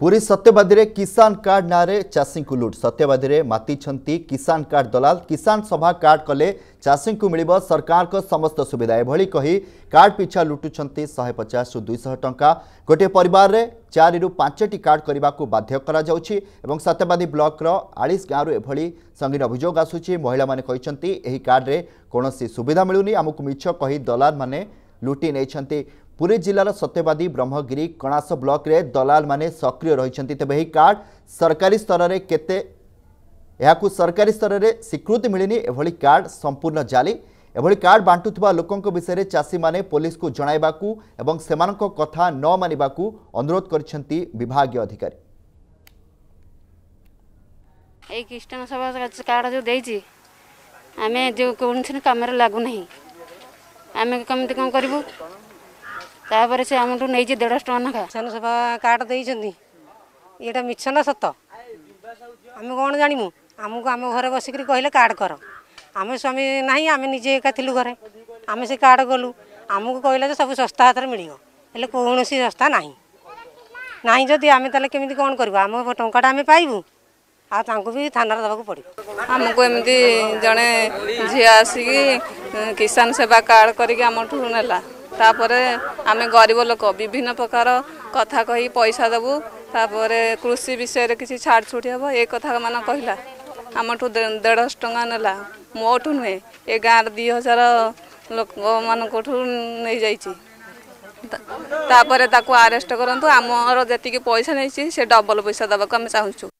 ପୁରୀ ସତ୍ୟବାଦୀରେ କିଷାନ card ନାଁରେ ଚାଷୀଙ୍କୁ ଲୁଟ୍ ସତ୍ୟବାଦୀରେ ମାତିଛନ୍ତି କିଷାନ କାର୍ଡ ଦଲାଲ କିଷାନ ସଭା କାର୍ଡ କଲେ ଚାଷୀଙ୍କୁ ମିଳିବ ସରକାରଙ୍କ ସମସ୍ତ ସୁବିଧା ଏଭଳି କହି କାର୍ଡ ପିଛା ଲୁଟୁଛନ୍ତି ଶହେ ପଚାଶରୁ ଦୁଇଶହ ଟଙ୍କା ଗୋଟିଏ ପରିବାରରେ ଚାରିରୁ ପାଞ୍ଚଟି କାର୍ଡ କରିବାକୁ ବାଧ୍ୟ କରାଯାଉଛି ଏବଂ ସତ୍ୟବାଦୀ ବ୍ଲକର ଆଳିଶ ଗାଁରୁ ଏଭଳି ସଙ୍ଗୀନ ଅଭିଯୋଗ ଆସୁଛି ମହିଳାମାନେ କହିଛନ୍ତି ଏହି କାର୍ଡରେ କୌଣସି ସୁବିଧା ମିଳୁନି ଆମକୁ ମିଛ କହି ଦଲାଲମାନେ ଲୁଟି ନେଇଛନ୍ତି पूरी जिलार सत्यवादी ब्रह्मगिरी कणाश ब्लक दलाल मैंने सक्रिय रही तेब कार्ड सरकारी स्तर में केते यहाँ सरकारी स्तर में स्वीकृति मिलनी एभली कार्ड संपूर्ण जाली एभली कार्ड बांटुवा लोकों विषय चाषी मैंने पुलिस को जनवा कथा न मानवा अनुरोध कर विभाग अधिकारी आम जो कौन कम लगू आम कमी करूँ ତାପରେ ସେ ଆମଠୁ ନେଇଛି ଦେଢ଼ଶହ ଟଙ୍କା ନେଖା ସେନ ସେବା କାର୍ଡ଼ ଦେଇଛନ୍ତି ଏଇଟା ମିଛ ନା ସତ ଆମେ କ'ଣ ଜାଣିବୁ ଆମକୁ ଆମ ଘରେ ବସିକିରି କହିଲେ କାର୍ଡ଼ କର ଆମେ ସ୍ୱାମୀ ନାହିଁ ଆମେ ନିଜେ ଏକା ଥିଲୁ ଘରେ ଆମେ ସେ କାର୍ଡ଼ ଗଲୁ ଆମକୁ କହିଲେ ଯେ ସବୁ ଶସ୍ତା ହାତରେ ମିଳିବ ହେଲେ କୌଣସି ଶସ୍ତା ନାହିଁ ନାହିଁ ଯଦି ଆମେ ତାହେଲେ କେମିତି କ'ଣ କରିବୁ ଆମ ଟଙ୍କାଟା ଆମେ ପାଇବୁ ଆଉ ତାଙ୍କୁ ବି ଥାନାରେ ଦେବାକୁ ପଡ଼ିବ ଆମକୁ ଏମିତି ଜଣେ ଝିଅ ଆସିକି କିଷାନ ସେବା କାର୍ଡ଼ କରିକି ଆମଠୁ ନେଲା তাপরে আমি গরিব লোক বিভিন্ন প্রকার কথা কহি পয়সা দেবু তাপরে কৃষি বিষয়ে কিছু ছাড় ছুটি হব এ কথা মান কহিলা ଆମଠୁ ଦେଢ଼ଶହ ଟଙ୍କା ନେଲା ମୋଠୁ ନୁହେଁ ଏ ଗାଁର ଦୁଇ ହଜାର ଲୋକମାନଙ୍କଠୁ ନେଇଯାଇଛି ତାପରେ ତାକୁ ଆରେଷ୍ଟ କରନ୍ତୁ ଆମର ଯେତିକି ପଇସା ନେଇଛି ସେ ଡବଲ ପଇସା ଦେବାକୁ ଆମେ ଚାହୁଁଛୁ